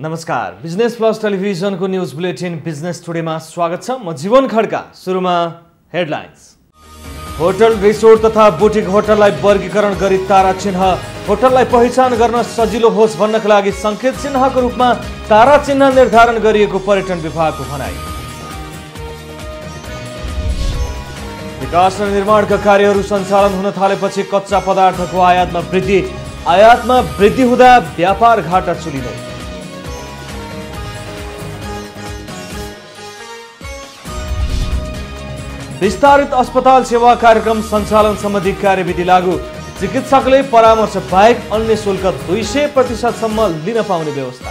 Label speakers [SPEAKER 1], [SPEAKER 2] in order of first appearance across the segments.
[SPEAKER 1] नमस्कार business plus टेलिभिजनको news bulletin business टुडेमा स्वागत छ म जीवन खड्का सुरुमा हेडलाइन्स होटल रिसोर्ट तथा बुटिक होटललाई वर्गीकरण गरी तारा चिन्ह होटललाई पहिचान गर्न सजिलो होस् भन्नका लागि सङ्केत चिन्हको रूपमा तारा चिन्ह निर्धारण गरिएको पर्यटन विभागको भनाइ विकास र निर्माणका कार्यहरू सञ्चालन हुन थालेपछि कच्चा पदार्थको आयातमा वृद्धि आयातमा वृद्धि हुँदा व्यापार घाटा चुलिँदै विस्तारित अस्पताल सेवा कार्यक्रम सञ्चालन सम्बन्धी कार्यविधि लागू चिकित्सकले परामर्श बाहेक अन्य शुल्क दुई सय प्रतिशतसम्म लिन पाउने व्यवस्था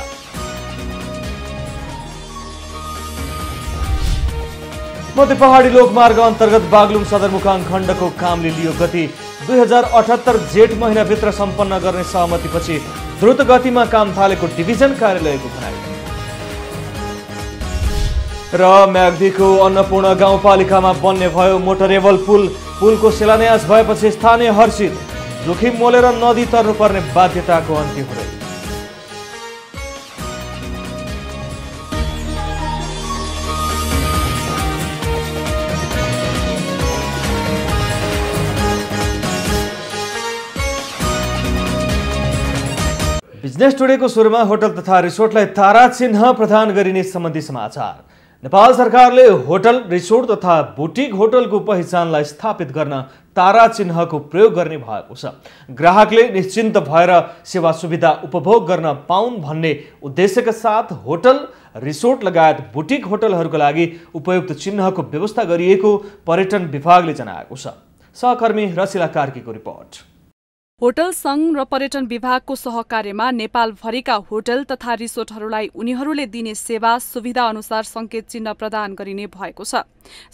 [SPEAKER 1] मध्य पहाडी लोकमार्ग अन्तर्गत बागलुङ सदरमुकाम खण्डको कामले लियो गति दुई हजार अठहत्तर जेठ महिनाभित्र सम्पन्न गर्ने सहमतिपछि द्रुत गतिमा काम थालेको डिभिजन कार्यालयको भनाइ र म्याग्दीको अन्नपूर्ण गाउँपालिकामा बन्ने भयो मोटरेबल पुल पुलको शिलान्यास भएपछि स्थानीय हर्षित जोखिम मोलेर नदी तर्नुपर्ने बाध्यताको अन्त्य हुँदै बिजनेस टुडेको सुरुमा होटल तथा रिसोर्टलाई तारा चिन्ह प्रदान गरिने सम्बन्धी समाचार नेपाल सरकारले होटल रिसोर्ट तथा बुटिक होटलको पहिचानलाई स्थापित गर्न तारा चिन्हको प्रयोग गर्ने भएको छ ग्राहकले निश्चिन्त भएर सेवा सुविधा उपभोग गर्न पाउन् भन्ने उद्देश्यका साथ होटल रिसोर्ट लगायत बुटिक होटलहरूको लागि उपयुक्त चिन्हको व्यवस्था गरिएको पर्यटन विभागले जनाएको छ सहकर्मी रसिला कार्कीको रिपोर्ट
[SPEAKER 2] होटल संघ र पर्यटन विभागको सहकार्यमा नेपालभरिका होटल तथा रिसोर्टहरूलाई उनीहरूले दिने सेवा सुविधा अनुसार संकेत चिन्ह प्रदान गरिने भएको छ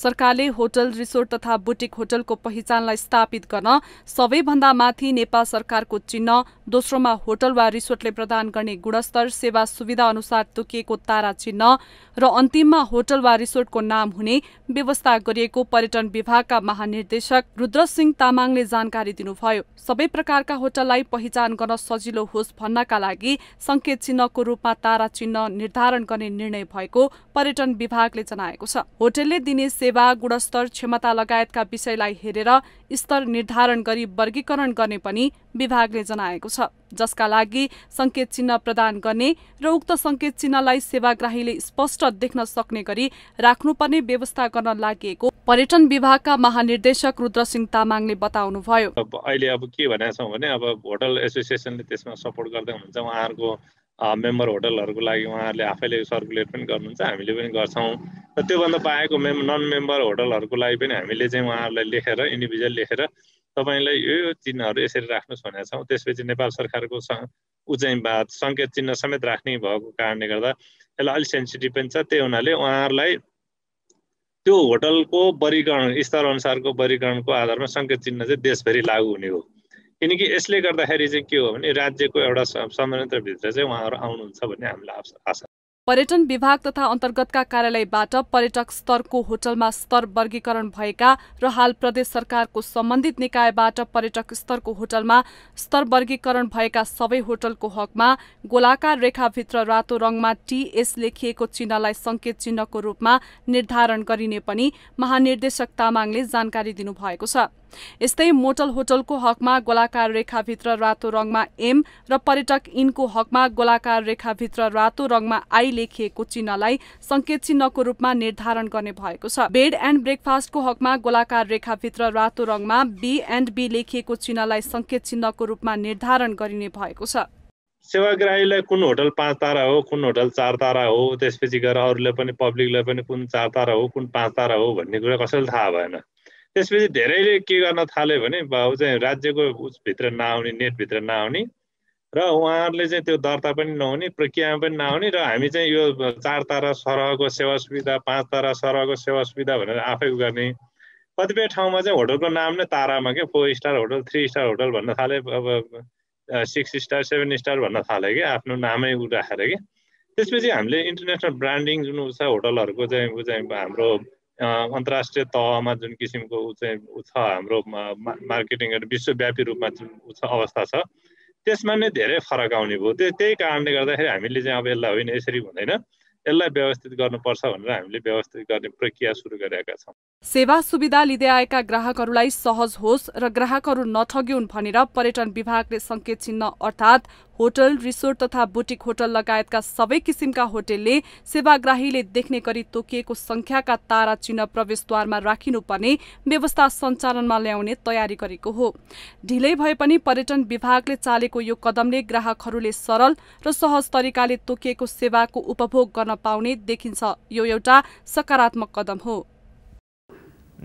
[SPEAKER 2] सरकारले होटल रिसोर्ट तथा बुटिक होटलको पहिचानलाई स्थापित गर्न सबैभन्दा माथि नेपाल सरकारको चिन्ह दोस्रोमा होटल वा रिसोर्टले प्रदान गर्ने गुणस्तर सेवा सुविधा अनुसार तोकिएको तारा चिन्ह र अन्तिममा होटल वा रिसोर्टको नाम हुने व्यवस्था गरिएको पर्यटन विभागका महानिर्देशक रुद्र सिंह तामाङले जानकारी दिनुभयो सबै प्रकारका होटललाई पहिचान गर्न सजिलो होस् भन्नका लागि संकेत चिन्हको रूपमा तारा चिन्ह निर्धारण गर्ने निर्णय भएको पर्यटन विभागले जनाएको छ होटलले दिने सेवा गुणस्तर क्षमता लगायतका विषयलाई हेरेर स्तर निर्धारण गरी वर्गीकरण गर्ने पनि विभागले जनाएको छ जसका लागि सङ्केत चिन्ह प्रदान गर्ने र उक्त सङ्केत चिन्हलाई सेवाग्राहीले स्पष्ट देख्न सक्ने गरी राख्नुपर्ने व्यवस्था गर्न लागि पर्यटन विभागका महानिर्देशक रुद्रसिंह तामाङले बताउनुभयो
[SPEAKER 3] अहिले अब के भनेको भने अब होटल एसोसिएसनले त्यसमा सपोर्ट गर्दै हुनुहुन्छ उहाँहरूको मेम्बर होटलहरूको लागि उहाँहरूले आफैले सर्कुलेट पनि गर्नुहुन्छ हामीले पनि गर्छौँ र त्योभन्दा बाहेक मेम नन मेम्बर होटलहरूको लागि पनि हामीले चाहिँ उहाँहरूलाई लेखेर इन्डिभिजुअल लेखेर तपाईँलाई यो चिह्नहरू यसरी राख्नुहोस् भनेका छौँ त्यसपछि नेपाल सरकारको स बात सङ्केत चिह्न समेत राख्ने भएको कारणले गर्दा यसलाई अलिक सेन्सिटिभ पनि छ त्यही हुनाले उहाँहरूलाई त्यो होटलको वर्गीकरण स्तर अनुसारको वर्गीकरणको आधारमा सङ्केत चिन्ह चाहिँ देशभरि लागू हुने हो किनकि यसले गर्दाखेरि चाहिँ के हो भने राज्यको एउटा संयन्त्रभित्र चाहिँ उहाँहरू आउनुहुन्छ भन्ने हामीलाई आशा
[SPEAKER 2] पर्यटन विभाग तथा अन्तर्गतका कार्यालयबाट पर्यटक स्तरको होटलमा स्तर वर्गीकरण भएका र हाल प्रदेश सरकारको सम्बन्धित निकायबाट पर्यटक स्तरको होटलमा स्तर वर्गीकरण भएका सबै होटलको हकमा गोलाकार रेखाभित्र रातो रङमा टीएस लेखिएको चिन्हलाई संकेत चिन्हको रूपमा निर्धारण गरिने पनि महानिर्देशक तामाङले जानकारी दिनुभएको छ यस्तै मोटल होटलको हकमा गोलाकार रेखाभित्र रातो रङमा एम र पर्यटक इनको हकमा गोलाकार रेखाभित्र रातो रङमा आई लेखिएको चिन्हलाई सङ्केत चिन्हको रूपमा निर्धारण गर्ने भएको छ बेड एन्ड ब्रेकफास्टको हकमा गोलाकार रेखाभित्र रातो रङमा बी एन्ड बी लेखिएको चिन्हलाई सङ्केत चिन्हको रूपमा निर्धारण गरिने भएको छ
[SPEAKER 3] सेवाग्राहीलाई कुन होटल पाँच तारा हो कुन होटल चार तारा हो त्यसपछि गएर अरूले पनि पब्लिकलाई पनि कुन चार तारा हो कुन पाँच तारा हो भन्ने कुरा कसैले थाहा भएन त्यसपछि धेरैले के गर्न थाल्यो भने बाबु चाहिँ राज्यको उसभित्र नआउने नेटभित्र नआउने र उहाँहरूले चाहिँ त्यो दर्ता पनि नहुने प्रक्रियामा पनि नआउने र हामी चाहिँ यो चार तारा सरहको सेवा सुविधा पाँच तारा सरहको सेवा सुविधा भनेर आफै गर्ने कतिपय ठाउँमा चाहिँ होटलको नाम नै तारामा क्या four star hotel three star hotel भन्न थाले अब सिक्स स्टार सेभेन स्टार भन्न थाले कि आफ्नो नामै राखेर कि त्यसपछि हामीले इन्टरनेसनल ब्रान्डिङ जुन छ होटलहरूको चाहिँ चाहिँ हाम्रो अन्तर्राष्ट्रिय तहमा जुन किसिमको ऊ चाहिँ ऊ छ हाम्रो मार्केटिङहरू विश्वव्यापी रूपमा जुन ऊ छ अवस्था छ त्यसमा नै धेरै फरक आउने भयो त्यो त्यही कारणले गर्दाखेरि हामीले चाहिँ अब यसलाई होइन यसरी हुँदैन यसलाई व्यवस्थित गर्नुपर्छ भनेर हामीले व्यवस्थित गर्ने प्रक्रिया सुरु गरेका छौँ
[SPEAKER 2] सेवा सुविधा लिँदै आएका ग्राहकहरूलाई सहज होस् र ग्राहकहरू नठग्युन् भनेर पर्यटन विभागले सङ्केत चिन्ह अर्थात् होटल रिसोर्ट तथा बुटिक होटल लगायतका सबै किसिमका होटेलले सेवाग्राहीले देख्ने गरी तोकिएको संख्याका तारा चिन्ह प्रवेशद्वारमा राखिनुपर्ने व्यवस्था सञ्चालनमा ल्याउने तयारी गरेको हो ढिलै भए पनि पर्यटन विभागले चालेको यो कदमले ग्राहकहरूले सरल र सहज तरिकाले तोकिएको सेवाको उपभोग गर्न पाउने देखिन्छ यो एउटा सकारात्मक कदम हो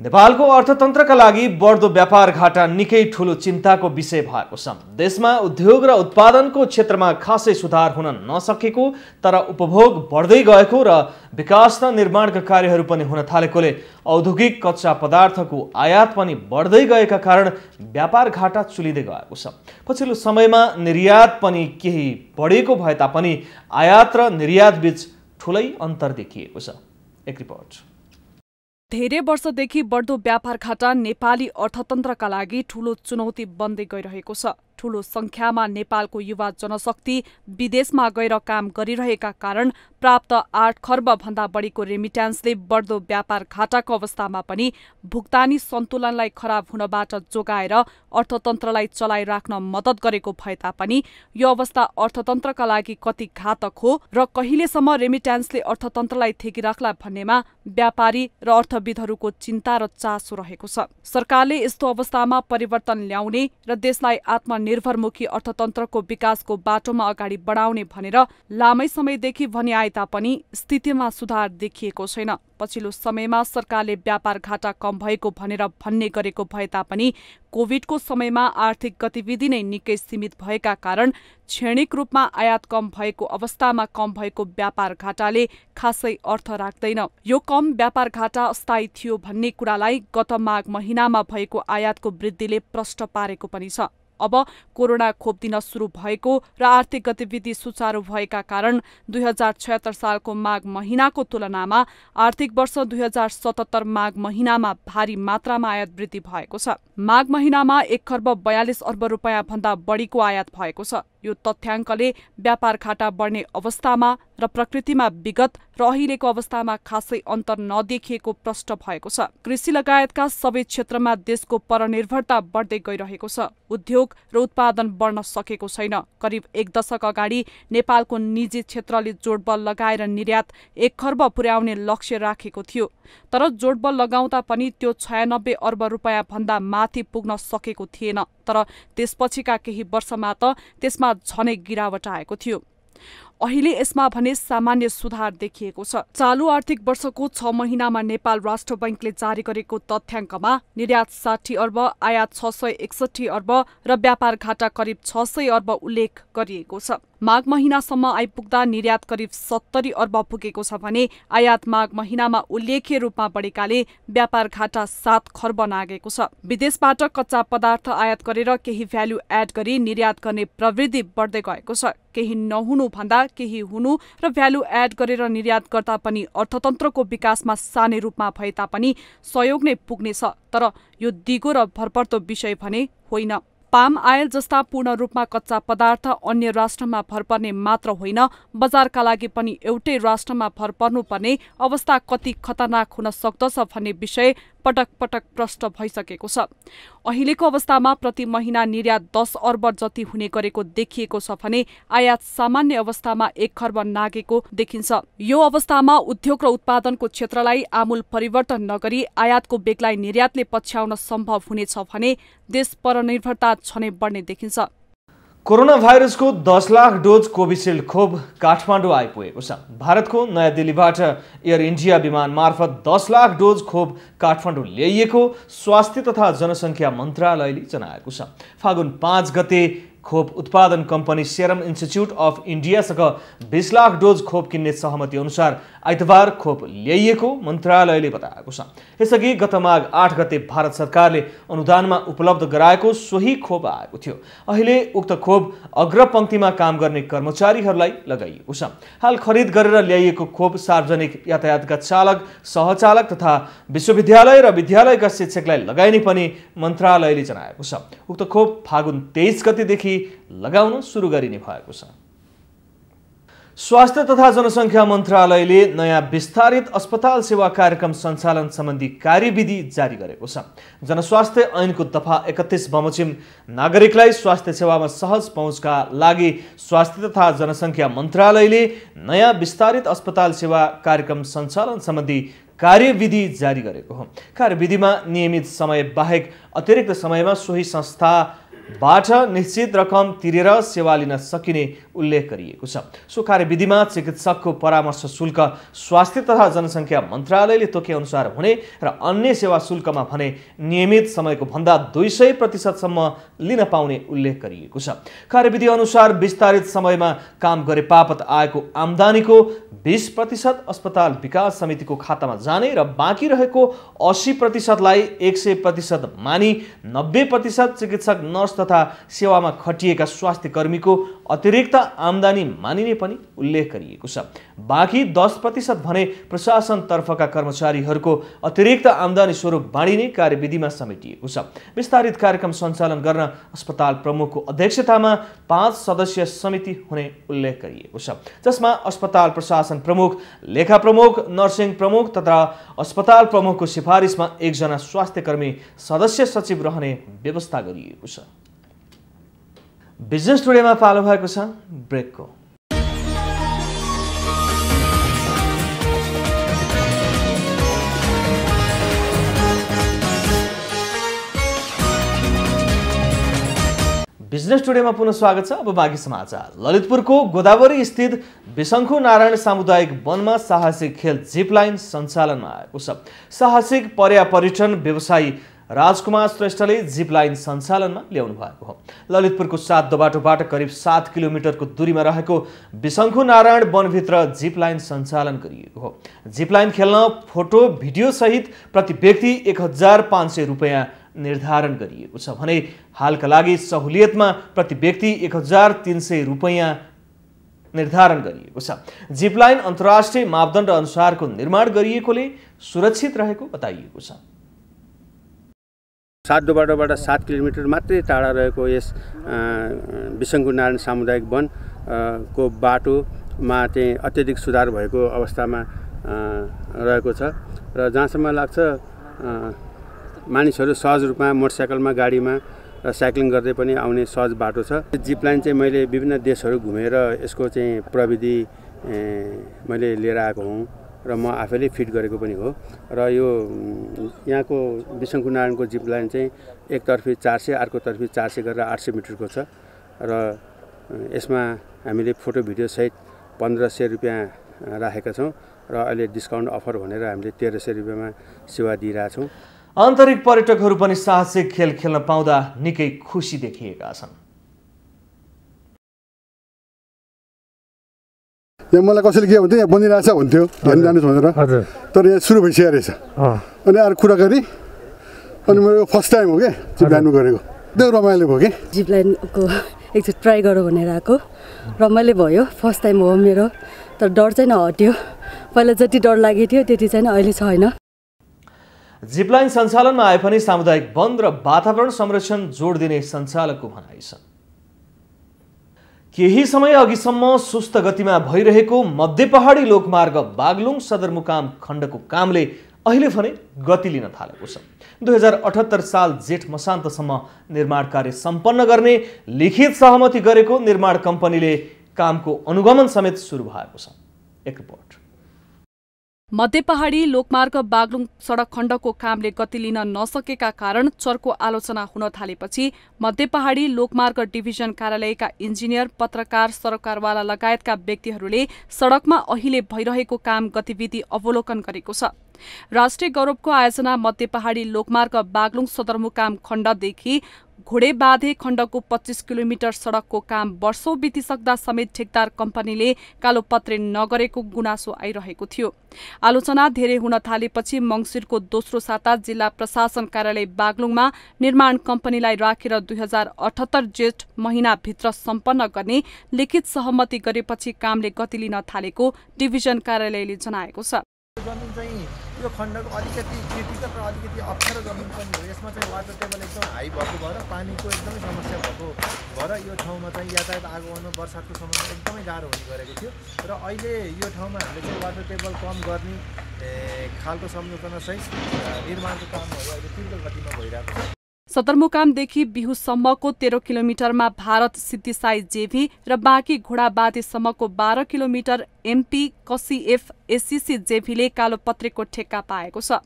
[SPEAKER 1] नेपालको अर्थतन्त्रका लागि बढ्दो व्यापार घाटा निकै ठुलो चिन्ताको विषय भएको छ देशमा उद्योग र उत्पादनको क्षेत्रमा खासै सुधार हुन नसकेको तर उपभोग बढ्दै गएको र विकास र निर्माणका कार्यहरू पनि हुन थालेकोले औद्योगिक कच्चा पदार्थको आयात पनि बढ्दै गएका कारण व्यापार घाटा चुलिँदै गएको छ पछिल्लो समयमा निर्यात पनि केही बढेको भए तापनि आयात र निर्यातबीच ठुलै अन्तर देखिएको छ एक रिपोर्ट
[SPEAKER 2] धेरै वर्षदेखि बढ्दो व्यापार घाटा नेपाली अर्थतन्त्रका लागि ठूलो चुनौती बन्दै गइरहेको छ ठूलो संख्यामा नेपालको युवा जनशक्ति विदेशमा गएर काम गरिरहेका कारण प्राप्त आठ खर्ब भन्दा बढीको रेमिट्यान्सले बढ्दो व्यापार घाटाको अवस्थामा पनि भुक्तानी सन्तुलनलाई खराब हुनबाट जोगाएर अर्थतन्त्रलाई चलाइराख्न मद्दत गरेको भए तापनि यो अवस्था अर्थतन्त्रका लागि कति घातक हो र कहिलेसम्म रेमिट्यान्सले अर्थतन्त्रलाई राख्ला भन्नेमा व्यापारी र अर्थविदहरूको चिन्ता र चासो रहेको छ सरकारले यस्तो अवस्थामा परिवर्तन ल्याउने र देशलाई आत्मनिर्भर आत्मनिर्भरमुखी अर्थतन्त्रको विकासको बाटोमा अगाडि बढाउने भनेर लामै समयदेखि भनिआए तापनि स्थितिमा सुधार देखिएको छैन पछिल्लो समयमा सरकारले व्यापार घाटा कम भएको भनेर भन्ने गरेको भए तापनि कोविडको समयमा आर्थिक गतिविधि नै निकै सीमित भएका कारण क्षणिक रूपमा आयात कम भएको अवस्थामा कम भएको व्यापार घाटाले खासै अर्थ राख्दैन यो कम व्यापार घाटा अस्थायी थियो भन्ने कुरालाई गत माघ महिनामा भएको आयातको वृद्धिले प्रष्ट पारेको पनि छ अब कोरोना खोप दिन सुरु भएको र आर्थिक गतिविधि सुचारू भएका कारण दुई हजार छयत्तर सालको माघ महिनाको तुलनामा आर्थिक वर्ष दुई हजार सतहत्तर माघ महिनामा भारी मात्रामा आयात वृद्धि भएको छ माघ महिनामा एक खर्ब बयालिस अर्ब रुपियाँ भन्दा बढीको आयात भएको छ यो तथ्याङ्कले व्यापार खाटा बढ्ने अवस्थामा र प्रकृतिमा विगत र अहिलेको अवस्थामा खासै अन्तर नदेखिएको प्रष्ट भएको छ कृषि लगायतका सबै क्षेत्रमा देशको परनिर्भरता बढ्दै गइरहेको छ उद्योग र उत्पादन बढ्न सकेको छैन करिब एक दशक अगाडि नेपालको निजी क्षेत्रले जोडबल लगाएर निर्यात एक खर्ब पुर्याउने लक्ष्य राखेको थियो तर जोडबल लगाउँदा पनि त्यो छयानब्बे अर्ब रुपियाँ भन्दा माथि पुग्न सकेको थिएन तर त्यसपछिका केही वर्षमा त त्यसमा छने गिरावट आएको थियो अहिले यसमा भने सामान्य सुधार देखिएको छ चालु आर्थिक वर्षको छ महिनामा नेपाल राष्ट्र बैङ्कले जारी गरेको तथ्याङ्कमा निर्यात साठी अर्ब आयात छ सय एकसठी अर्ब र व्यापार घाटा करिब छ सय अर्ब उल्लेख गरिएको छ माघ महिनासम्म आइपुग्दा निर्यात करिब सत्तरी अर्ब पुगेको छ भने आयात माघ महिनामा उल्लेखीय रूपमा बढेकाले व्यापार घाटा सात खर्ब नागेको छ विदेशबाट कच्चा पदार्थ आयात गरेर केही भ्याल्यु एड गरी निर्यात गर्ने प्रवृत्ति बढ्दै गएको छ केही नहुनु भन्दा केही हुनु र भ्यालु एड गरेर निर्यातकर्ता पनि अर्थतन्त्रको विकासमा सानै रूपमा भए तापनि सहयोग नै पुग्नेछ तर यो दिगो र भरपर्दो विषय भने होइन पाम आयल जस्ता पूर्ण रूपमा कच्चा पदार्थ अन्य राष्ट्रमा भर पर्ने मात्र होइन बजारका लागि पनि एउटै राष्ट्रमा भर पर्नुपर्ने अवस्था कति खतरनाक हुन सक्दछ भन्ने विषय पटक पटक प्रष्ट भइसकेको छ अहिलेको अवस्थामा प्रति महिना निर्यात दस अर्ब जति हुने गरेको देखिएको छ भने आयात सामान्य अवस्थामा एक खर्ब नागेको देखिन्छ यो अवस्थामा उद्योग र उत्पादनको क्षेत्रलाई आमूल परिवर्तन नगरी आयातको बेगलाई निर्यातले पछ्याउन सम्भव हुनेछ भने देश परनिर्भरता छनै बढ्ने देखिन्छ
[SPEAKER 1] कोरोना भाइरसको दस लाख डोज कोभिसिल्ड खोप काठमाडौँ आइपुगेको छ भारतको नयाँ दिल्लीबाट एयर इन्डिया विमान मार्फत दस लाख डोज खोप काठमाडौँ ल्याइएको स्वास्थ्य तथा जनसङ्ख्या मन्त्रालयले जनाएको छ फागुन पाँच गते खोप उत्पादन कम्पनी सेरम इन्स्टिच्युट अफ इन्डियासँग बिस लाख डोज खोप किन्ने सहमति अनुसार आइतबार खोप ल्याइएको मन्त्रालयले बताएको छ यसअघि गत माघ आठ गते भारत सरकारले अनुदानमा उपलब्ध गराएको सोही खोप आएको थियो अहिले उक्त खोप अग्रपङ्क्तिमा काम गर्ने कर्मचारीहरूलाई लगाइएको छ हाल खरिद गरेर ल्याइएको खोप सार्वजनिक यातायातका चालक सहचालक तथा विश्वविद्यालय र विद्यालयका शिक्षकलाई लगाइने पनि मन्त्रालयले जनाएको छ उक्त खोप फागुन तेइस गतेदेखि लगाउन सुरु गरिने भएको छ स्वास्थ्य तथा जनसङ्ख्या मन्त्रालयले नयाँ विस्तारित अस्पताल सेवा कार्यक्रम सञ्चालन सम्बन्धी कार्यविधि जारी गरेको छ जनस्वास्थ्य ऐनको दफा एकतिस बमोजिम नागरिकलाई स्वास्थ्य सेवामा सहज पहुँचका लागि स्वास्थ्य तथा जनसङ्ख्या मन्त्रालयले नयाँ विस्तारित अस्पताल सेवा कार्यक्रम सञ्चालन सम्बन्धी कार्यविधि जारी गरेको हो कार्यविधिमा नियमित समय बाहेक अतिरिक्त समयमा सोही संस्था बाट निश्चित रकम तिरेर सेवा लिन सकिने उल्लेख गरिएको छ सो कार्यविधिमा चिकित्सकको परामर्श शुल्क स्वास्थ्य तथा जनसङ्ख्या मन्त्रालयले तोकेअनुसार हुने र अन्य सेवा शुल्कमा भने नियमित समयको भन्दा दुई सय प्रतिशतसम्म लिन पाउने उल्लेख गरिएको छ कार्यविधि अनुसार विस्तारित समयमा काम गरे बापत आएको आम्दानीको बिस प्रतिशत अस्पताल विकास समितिको खातामा जाने र बाँकी रहेको असी प्रतिशतलाई एक सय प्रतिशत मानि नब्बे प्रतिशत चिकित्सक नर्स तथा सेवामा खटिएका स्वास्थ्य कर्मीको अतिरिक्त आम्दानी मानिने पनि उल्लेख गरिएको छ बाँकी दस प्रतिशत भने प्रशासन तर्फका कर्मचारीहरूको अतिरिक्त आम्दानी स्वरूप बाँडिने कार्यविधिमा समेटिएको छ विस्तारित कार्यक्रम सञ्चालन गर्न अस्पताल प्रमुखको अध्यक्षतामा पाँच सदस्यीय समिति हुने उल्लेख गरिएको छ जसमा अस्पताल प्रशासन प्रमुख लेखा प्रमुख नर्सिङ प्रमुख तथा अस्पताल प्रमुखको सिफारिसमा एकजना स्वास्थ्य कर्मी सदस्य सचिव रहने व्यवस्था गरिएको छ बिजनेस स्टुडियोमा पालो भएको छ ब्रेकको बिजनेस स्टुडियोमा पुनः स्वागत छ अब बाँकी समाचार ललितपुरको गोदावरी स्थित विशङ्खु नारायण सामुदायिक वनमा साहसिक खेल जिपलाइन सञ्चालनमा आएको छ साहसिक पर्यापर्यटन व्यवसायी राजकुमार श्रेष्ठले जिप लाइन सञ्चालनमा ल्याउनु भएको हो ललितपुरको सात दोबाटोबाट करिब सात किलोमिटरको दूरीमा रहेको विशङ्खु नारायण वनभित्र जिप लाइन सञ्चालन गरिएको हो जिप लाइन खेल्न फोटो भिडियो सहित प्रति व्यक्ति एक हजार पाँच सय रुपियाँ निर्धारण गरिएको छ भने हालका लागि सहुलियतमा प्रति व्यक्ति एक हजार तिन सय रुपियाँ निर्धारण गरिएको छ जिपलाइन अन्तर्राष्ट्रिय मापदण्ड अनुसारको निर्माण गरिएकोले सुरक्षित रहेको बताइएको छ सात बाटोबाट सात
[SPEAKER 3] किलोमिटर मात्रै टाढा रहेको यस विसङ्गु नारायण सामुदायिक वन को बाटोमा चाहिँ अत्यधिक सुधार भएको अवस्थामा रहेको छ र जहाँसम्म लाग्छ मानिसहरू सहज रूपमा मोटरसाइकलमा
[SPEAKER 1] गाडीमा र साइक्लिङ गर्दै पनि आउने सहज बाटो छ जिप लाइन चाहिँ मैले विभिन्न देशहरू घुमेर यसको चाहिँ प्रविधि मैले लिएर आएको हुँ र म आफैले फिट गरेको पनि हो र यो यहाँको नारायणको जिप लाइन चाहिँ एकतर्फी चार सय अर्कोतर्फी चार सय गरेर आठ सय मिटरको छ र यसमा हामीले फोटो भिडियोसहित पन्ध्र सय रुपियाँ राखेका छौँ र अहिले डिस्काउन्ट अफर भनेर हामीले तेह्र सय रुपियाँमा सेवा दिइरहेछौँ आन्तरिक पर्यटकहरू पनि साहसिक खेल खेल्न पाउँदा निकै खुसी देखिएका छन्
[SPEAKER 2] यहाँ मलाई कसैले के भन्थ्यो यहाँ बनिरहेछ भन्थ्यो हेर्नु जानुहोस् भनेर तर
[SPEAKER 1] यहाँ सुरु भइसकेको रहेछ अनि कुरा गरी अनि मेरो फर्स्ट टाइम हो क्या जिप गरेको एकदम रमाइलो भयो कि
[SPEAKER 2] जिपलाइनको लाइनको एकचोटि ट्राई गरौँ भनेर आएको रमाइलो भयो फर्स्ट टाइम हो मेरो तर डर चाहिँ नहट्यो पहिला जति डर लागेको थियो त्यति चाहिँ अहिले छैन
[SPEAKER 1] जिपलाइन सञ्चालनमा आए पनि सामुदायिक वन र वातावरण संरक्षण जोड दिने सञ्चालकको भनाइ छ केही समय अघिसम्म सुस्त गतिमा भइरहेको मध्य पहाडी लोकमार्ग बागलुङ सदरमुकाम खण्डको कामले अहिले भने गति लिन थालेको छ दुई हजार अठहत्तर साल जेठ मसान्तसम्म निर्माण कार्य सम्पन्न गर्ने लिखित सहमति गरेको निर्माण कम्पनीले कामको अनुगमन समेत सुरु भएको छ एक रिपोर्ट
[SPEAKER 2] मध्य पहाडी लोकमार्ग बागलुङ सडक खण्डको कामले गति लिन नसकेका कारण चर्को आलोचना हुन थालेपछि मध्य पहाडी लोकमार्ग डिभिजन कार्यालयका इन्जिनियर पत्रकार सरकारवाला लगायतका व्यक्तिहरूले सडकमा अहिले भइरहेको काम गतिविधि अवलोकन गरेको छ राष्ट्रिय गौरवको आयोजना मध्य पहाडी लोकमार्ग बागलुङ सदरमुकाम खण्डदेखि घोडे बाँधे खण्डको पच्चिस किलोमिटर सडकको काम वर्षौँ बितिसक्दा समेत ठेकदार कम्पनीले कालोपत्रे नगरेको गुनासो आइरहेको थियो आलोचना धेरै हुन थालेपछि मङ्सिरको दोस्रो साता जिल्ला प्रशासन कार्यालय बागलुङमा निर्माण कम्पनीलाई राखेर दुई हजार अठहत्तर जेठ महिनाभित्र सम्पन्न गर्ने लिखित सहमति गरेपछि कामले गति लिन थालेको डिभिजन कार्यालयले जनाएको छ
[SPEAKER 1] यो खण्डको अलिकति क्रिटिकल र अलिकति अप्ठ्यारो जमिन पनि हो यसमा चाहिँ वाटर टेबल एकदम हाई भएको भएर पानीको एकदमै समस्या भएको भएर यो ठाउँमा चाहिँ यातायात आउनु बर्सातको समयमा एकदमै गाह्रो हुने गरेको थियो र अहिले यो ठाउँमा हामीले चाहिँ वाटर टेबल कम गर्ने खालको संयोजनसहित निर्माणको कामहरू अहिले तीव्र गतिमा भइरहेको छ
[SPEAKER 2] सदरमुकामदेखि बिहुसम्मको तेह्र किलोमिटरमा भारत सिद्धिसाई जेभी र बाँकी घोडाबादेसम्मको बाह्र किलोमिटर एमपी कसिएफ एसिसी जेभीले कालो कालोपत्रेको ठेक्का पाएको छ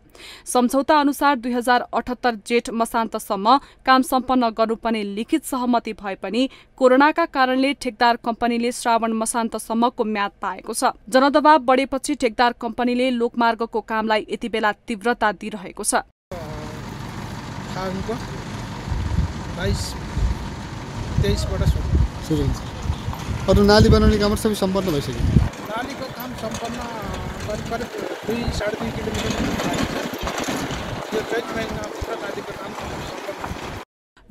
[SPEAKER 2] सम्झौता अनुसार दुई हजार अठहत्तर जेठ मसान्तसम्म काम सम्पन्न गर्नुपर्ने लिखित सहमति भए पनि कोरोनाका कारणले ठेकदार कम्पनीले श्रावण मसान्तसम्मको म्याद पाएको छ जनदबाव बढेपछि ठेकदार कम्पनीले लोकमार्गको कामलाई यति बेला तीव्रता दिइरहेको छ
[SPEAKER 1] बाइस तेइसबाट
[SPEAKER 3] सुरु हुन्छ अरू नाली बनाउने कामहरू सबै सम्पन्न भइसक्यो नालीको काम सम्पन्न करिब करिब दुई साढे दुई किलोमिटर यो चैत महिनाभित्र
[SPEAKER 2] नालीको काम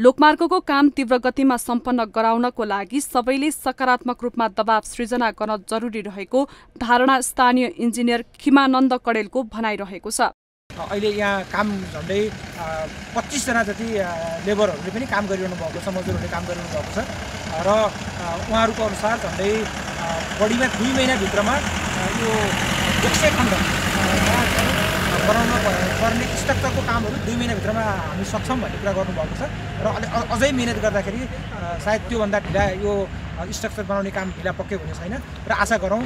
[SPEAKER 2] लोकमार्गको काम तीव्र गतिमा सम्पन्न गराउनको लागि सबैले सकारात्मक रूपमा दबाव सृजना गर्न जरुरी रहेको धारणा स्थानीय इन्जिनियर खिमानन्द कडेलको भनाइरहेको छ
[SPEAKER 1] अहिले यहाँ काम झन्डै पच्चिसजना जति लेबरहरूले पनि काम गरिरहनु भएको छ मजदुरहरूले काम गरिरहनु भएको छ र उहाँहरूको अनुसार झन्डै बढीमा दुई महिनाभित्रमा यो दोस्रो खण्ड बनाउन पर्ने स्ट्रक्चरको कामहरू दुई महिनाभित्रमा हामी सक्छौँ भन्ने कुरा गर्नुभएको छ र अझै मिहिनेत गर्दाखेरि सायद त्योभन्दा ढिला यो स्ट्रक्चर बनाउने काम ढिला पक्कै हुने छैन र आशा गरौँ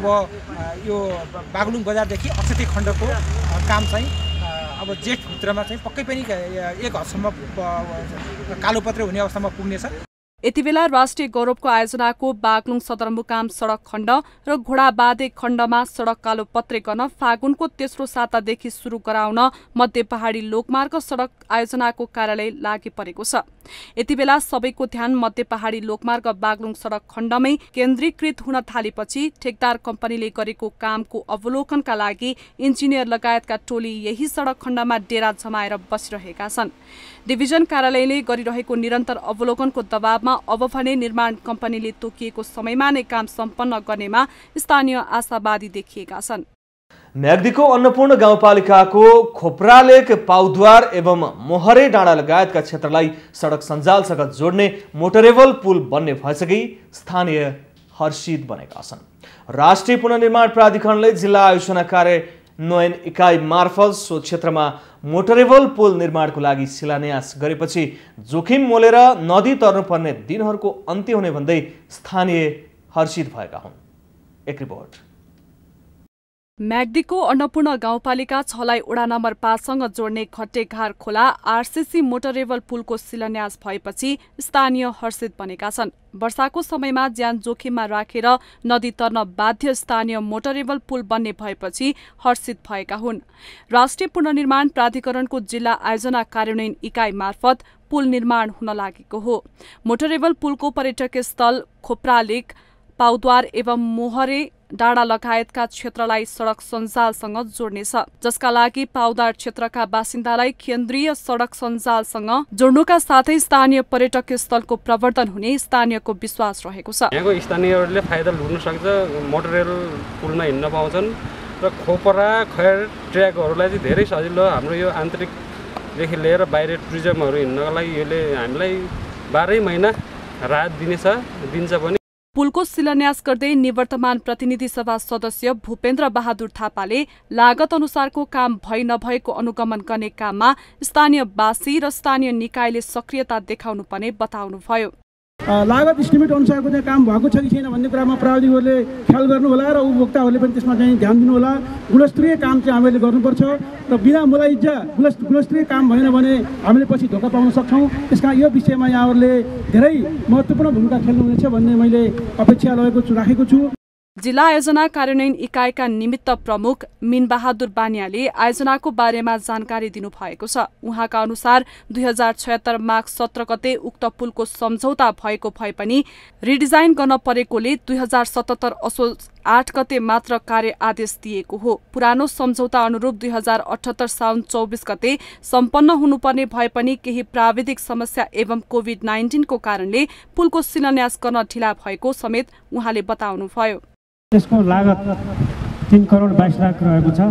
[SPEAKER 1] अब यो बागलुङ बजारदेखि अक्षते खण्डको काम चाहिँ अब जेठभित्रमा चाहिँ पक्कै पनि एक हदसम्म कालोपत्रे हुने अवस्थामा पुग्नेछ
[SPEAKER 2] यति बेला राष्ट्रिय गौरवको आयोजनाको बागलुङ सदरमुकाम सडक खण्ड र घोडाबादे खण्डमा सडक कालो पत्रे गर्न फागुनको तेस्रो सातादेखि सुरु गराउन मध्य पहाडी लोकमार्ग सडक आयोजनाको कार्यालय लागि परेको छ यति बेला सबैको ध्यान मध्य पहाडी लोकमार्ग बागलुङ सडक खण्डमै केन्द्रीकृत हुन थालेपछि ठेकदार कम्पनीले गरेको कामको अवलोकनका लागि इन्जिनियर लगायतका टोली यही सडक खण्डमा डेरा जमाएर बसिरहेका छन् डिभिजन कार्यालयले गरिरहेको निरन्तर अवलोकनको दबावमा अब भने निर्माण कम्पनीले तोकिएको समयमा नै काम सम्पन्न गर्नेमा स्थानीय आशावादी देखिएका छन्
[SPEAKER 1] म्याग्दीको अन्नपूर्ण गाउँपालिकाको खोप्रालेक पाउद्वार एवं मोहरे डाँडा लगायतका क्षेत्रलाई सडक सञ्जालसँग जोड्ने मोटरेबल पुल बन्ने भएसँगै स्थानीय हर्षित बनेका छन् राष्ट्रिय पुनर्निर्माण प्राधिकरणले जिल्ला आयोजना कार्य नयन इकाइ मार्फत सो क्षेत्रमा मोटरेबल पुल निर्माणको लागि शिलान्यास गरेपछि जोखिम मोलेर नदी तर्नुपर्ने दिनहरूको अन्त्य हुने भन्दै स्थानीय हर्षित भएका हुन् एक रिपोर्ट
[SPEAKER 2] म्याग्दीको अन्नपूर्ण गाउँपालिका छलाई ओडा नम्बर पाँचसँग जोड्ने खट्टेघार खोला आरसिसी मोटरेबल पुलको शिलान्यास भएपछि स्थानीय हर्षित बनेका छन् वर्षाको समयमा ज्यान जोखिममा राखेर रा नदी तर्न बाध्य स्थानीय मोटरेबल पुल बन्ने भएपछि हर्षित भएका हुन् राष्ट्रिय पुननिर्माण प्राधिकरणको जिल्ला आयोजना कार्यान्वयन इकाइ मार्फत पुल निर्माण हुन लागेको हो मोटरेबल पुलको पर्यटकीय स्थल खोप्रालिक पाउद्वार एवं मोहरे डाँडा लगायतका क्षेत्रलाई सडक सञ्जालसँग जोड्नेछ जसका लागि पाउदार क्षेत्रका बासिन्दालाई केन्द्रीय सडक सञ्जालसँग जोड्नुका साथै स्थानीय पर्यटक स्थलको प्रवर्धन हुने स्थानीयको विश्वास रहेको छ यहाँको
[SPEAKER 1] स्थानीयहरूले फाइदा लुट्न सक्छ मोटर रेल पुलमा हिँड्न पाउँछन् र खोपरा खैर ट्र्याकहरूलाई चाहिँ धेरै सजिलो हाम्रो यो आन्तरिकदेखि लिएर बाहिर टुरिज्महरू हिँड्नको लागि यसले हामीलाई बाह्रै महिना राहत दिनेछ दिन्छ पनि
[SPEAKER 2] पुलको शिलान्यास गर्दै निवर्तमान प्रतिनिधि सभा सदस्य भूपेन्द्र बहादुर थापाले लागत अनुसारको काम भई नभएको अनुगमन गर्ने काममा स्थानीयवासी र स्थानीय निकायले सक्रियता देखाउनुपर्ने बताउनुभयो
[SPEAKER 1] लागत इस्टिमेट अनुसारको चाहिँ काम भएको छ कि छैन भन्ने कुरामा प्राविधिकहरूले ख्याल गर्नु होला र उपभोक्ताहरूले पनि त्यसमा चाहिँ ध्यान दिनुहोला गुणस्तरीय काम चाहिँ हामीले गर्नुपर्छ र बिना मुलाइज्जा गुणस् गुणस्तरीय काम भएन भने हामीले पछि धोका पाउन सक्छौँ त्यस कारण यो विषयमा यहाँहरूले धेरै महत्त्वपूर्ण भूमिका खेल्नुहुनेछ भन्ने मैले अपेक्षा रहेको छु राखेको छु
[SPEAKER 2] जिल्ला आयोजना कार्यान्वयन इकाइका निमित्त प्रमुख मिनबहादुर बानियाले आयोजनाको बारेमा जानकारी दिनुभएको छ उहाँका अनुसार दुई हजार छयत्तर माघ सत्र गते उक्त पुलको सम्झौता भएको भए पनि रिडिजाइन गर्न परेकोले दुई हजार सतहत्तर असोज आठ गते मात्र कार्य आदेश दिएको हो पुरानो सम्झौता अनुरूप दुई हजार अठहत्तर साउन चौबिस गते सम्पन्न हुनुपर्ने भए पनि केही प्राविधिक समस्या एवं कोविड नाइन्टिनको कारणले पुलको शिलान्यास गर्न ढिला भएको समेत उहाँले बताउनुभयो
[SPEAKER 3] यसको लागत तिन करोड बाइस लाख रहेको छ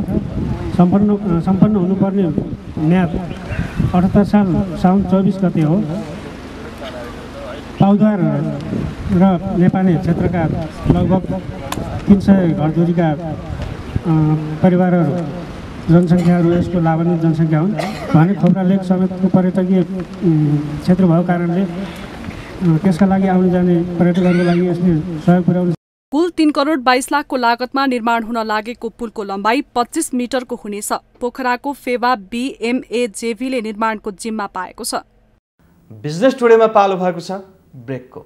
[SPEAKER 3] सम्पन्न सम्पन्न हुनुपर्ने म्याद अठहत्तर साल साउन चौबिस गते हो पाउदार र नेपाली क्षेत्रका लगभग तिन सय घरधुरीका परिवारहरू जनसङ्ख्याहरू यसको लाभान्वित जनसङ्ख्या हुन् भने खोप्रा लेक समेतको पर्यटकीय क्षेत्र भएको कारणले त्यसका लागि आउने जाने पर्यटकहरूको लागि यसले सहयोग
[SPEAKER 2] पुर्याउनु कुल तीन करोड बाइस लाखको लागतमा निर्माण हुन लागेको पुलको लम्बाइ पच्चिस मिटरको हुनेछ पोखराको फेवा बिएमएजेभीले निर्माणको जिम्मा पाएको छ
[SPEAKER 1] बिजनेस टुडेमा पालो भएको छ ब्रेकको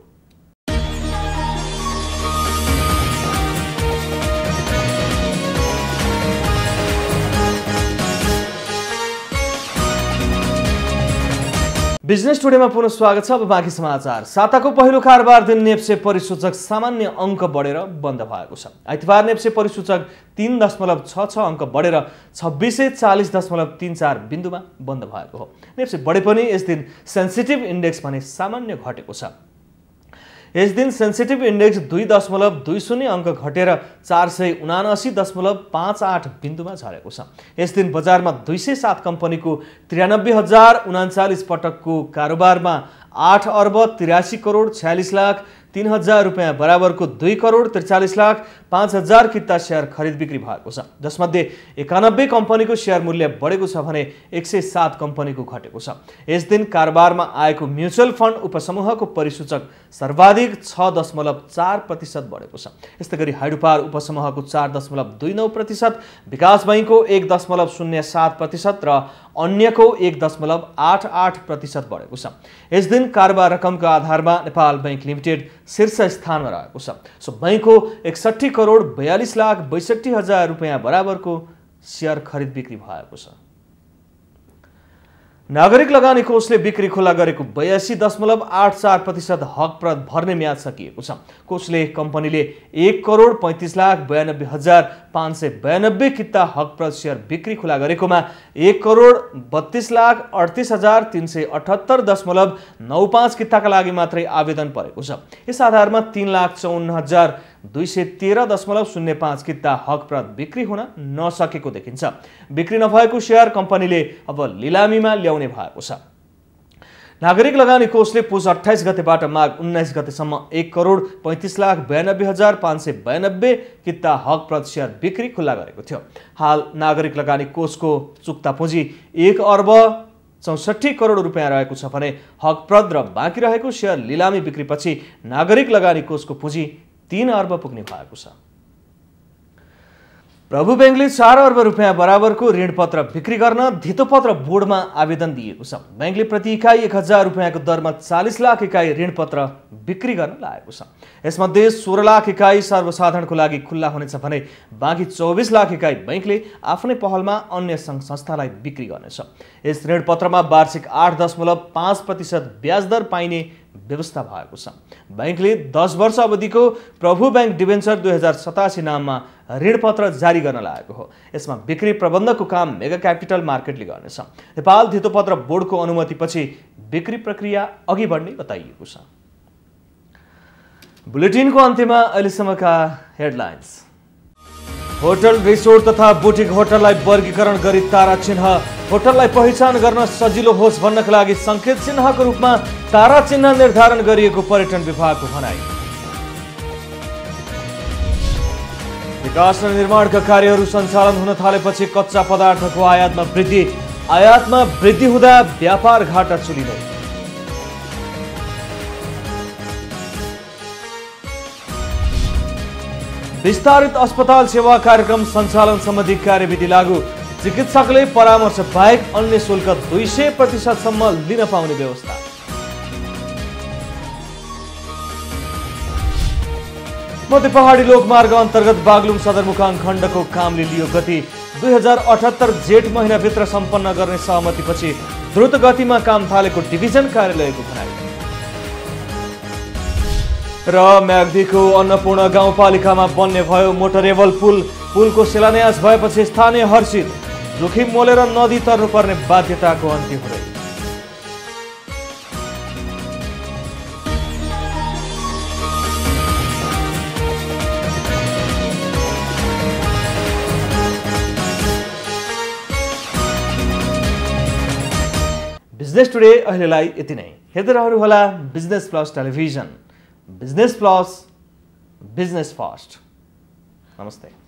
[SPEAKER 1] बिजनेस स्टुडियोमा पुनः स्वागत छ अब बाँकी समाचार साताको पहिलो कारोबार दिन नेप्से परिसूचक सामान्य अङ्क बढेर बन्द भएको छ आइतबार नेप्से परिसूचक तिन दशमलव छ छ अङ्क बढेर छब्बिस सय चालिस दशमलव तिन चार बिन्दुमा बन्द भएको हो नेप्से बढे पनि यस दिन सेन्सिटिभ इन्डेक्स भने सामान्य घटेको छ यस दिन सेन्सिटिभ इन्डेक्स दुई दशमलव दुई शून्य अङ्क घटेर चार सय उनासी दशमलव पाँच आठ बिन्दुमा झरेको छ यस दिन बजारमा दुई सय सात कम्पनीको त्रियानब्बे हजार उनाचालिस पटकको कारोबारमा आठ अर्ब त्रियासी करोड छ्यालिस लाख तिन हजार रुपियाँ बराबरको दुई करोड त्रिचालिस लाख पाँच हजार किता सेयर खरिद बिक्री भएको छ जसमध्ये एकानब्बे कम्पनीको सेयर मूल्य बढेको छ भने एक सय सात कम्पनीको घटेको छ यस दिन कारोबारमा आएको म्युचुअल फन्ड उपसमूहको परिसूचक सर्वाधिक छ दशमलव चार प्रतिशत बढेको छ यस्तै गरी हाइडुपार उपसमूहको चार दशमलव दुई नौ प्रतिशत विकास बैङ्कको एक दशमलव शून्य सात प्रतिशत र अन्यको एक दशमलव आठ आठ प्रतिशत बढेको छ यस दिन कारोबार रकमको आधारमा नेपाल बैङ्क लिमिटेड शीर्ष स्थानमा रहेको छ सो बैङ्कको एकसट्ठी करोड बयालिस लाख बैसठी हजार रुपियाँ बराबरको सेयर खरिद बिक्री भएको छ नागरिक लगानी कोषले बिक्री खुला गरेको बयासी दशमलव आठ चार प्रतिशत हकप्रद भर्ने म्याद सकिएको छ कोषले कम्पनीले एक करोड पैँतिस लाख बयानब्बे हजार पाँच सय बयानब्बे किता हकप्रत सेयर बिक्री खुला गरेकोमा एक करोड बत्तिस लाख अडतिस हजार तिन सय अठहत्तर दशमलव नौ पाँच किताका लागि मात्रै आवेदन परेको छ यस आधारमा तिन लाख चौन्न हजार दुई सय तेह्र दशमलव शून्य पाँच किता हकप्रत बिक्री हुन नसकेको देखिन्छ बिक्री नभएको सेयर कम्पनीले अब लिलामीमा ल्याउने भएको छ नागरिक लगानी कोषले पुस अठाइस गतेबाट माघ उन्नाइस गतेसम्म एक करोड पैँतिस लाख बयानब्बे हजार पाँच सय बयानब्बे किता हक प्रतिशत बिक्री खुल्ला गरेको थियो हाल नागरिक लगानी कोषको चुक्ता पुँजी एक अर्ब चौसठी करोड रुपियाँ रहेको छ भने हकप्रद र बाँकी रहेको सेयर लिलामी बिक्रीपछि नागरिक लगानी कोषको पुँजी तिन अर्ब पुग्ने भएको छ प्रभु ब्याङ्कले चार अर्ब रुपियाँ बराबरको ऋणपत्र बिक्री गर्न धितोपत्र बोर्डमा आवेदन दिएको छ ब्याङ्कले प्रति इकाइ एक हजार रुपियाँको दरमा चालिस लाख इकाइ ऋणपत्र बिक्री गर्न लागेको छ यसमध्ये सोह्र लाख इकाइ सर्वसाधारणको लागि खुल्ला हुनेछ भने बाँकी चौबिस लाख इकाइ ब्याङ्कले आफ्नै पहलमा अन्य सङ्घ संस्थालाई बिक्री गर्नेछ यस ऋणपत्रमा वार्षिक आठ दशमलव पाँच प्रतिशत ब्याज दर पाइने व्यवस्था भएको छ ब्याङ्कले दस वर्ष अवधिको प्रभु ब्याङ्क डिभेन्चर दुई हजार सतासी नाममा ऋणपत्र जारी गर्न लागेको हो यसमा बिक्री प्रबन्धको काम मेगा क्यापिटल मार्केटले गर्नेछ नेपाल धितोपत्र बोर्डको अनुमतिपछि बिक्री प्रक्रिया अघि बढ्ने बताइएको छ बुलेटिनको अन्त्यमा अहिलेसम्मका हेडलाइन्स होटल रिसोर्ट तथा बुटिक होटललाई वर्गीकरण गरी तारा चिन्ह होटललाई पहिचान गर्न सजिलो होस् भन्नका लागि सङ्केत चिन्हको रूपमा तारा चिन्ह निर्धारण गरिएको पर्यटन विभागको भनाइ विकास र निर्माणका कार्यहरू सञ्चालन हुन थालेपछि कच्चा पदार्थको आयातमा वृद्धि आयातमा वृद्धि हुँदा व्यापार घाटा चुलिँदै विस्तारित अस्पताल सेवा कार्यक्रम सञ्चालन सम्बन्धी कार्यविधि लागू चिकित्सकले परामर्श बाहेक अन्य शुल्क दुई सय प्रतिशतसम्म लिन पाउने व्यवस्था मध्य पहाडी लोकमार्ग अन्तर्गत बागलुङ सदरमुकाम खण्डको कामले लियो गति दुई हजार अठहत्तर जेठ महिनाभित्र सम्पन्न गर्ने सहमतिपछि द्रुत गतिमा काम थालेको डिभिजन कार्यालयको भनाइ र म्याग्दीको अन्नपूर्ण गाउँपालिकामा बन्ने भयो मोटरेबल पुल पुलको शिलान्यास भएपछि स्थानीय हर्षित जोखिम मोलेर नदी तर्नुपर्ने बाध्यताको अन्त्य हुँदै बिजनेस टुडे अहिलेलाई यति नै हेर्दै रहनुहोला business plus television business plus, business fast. Namaste.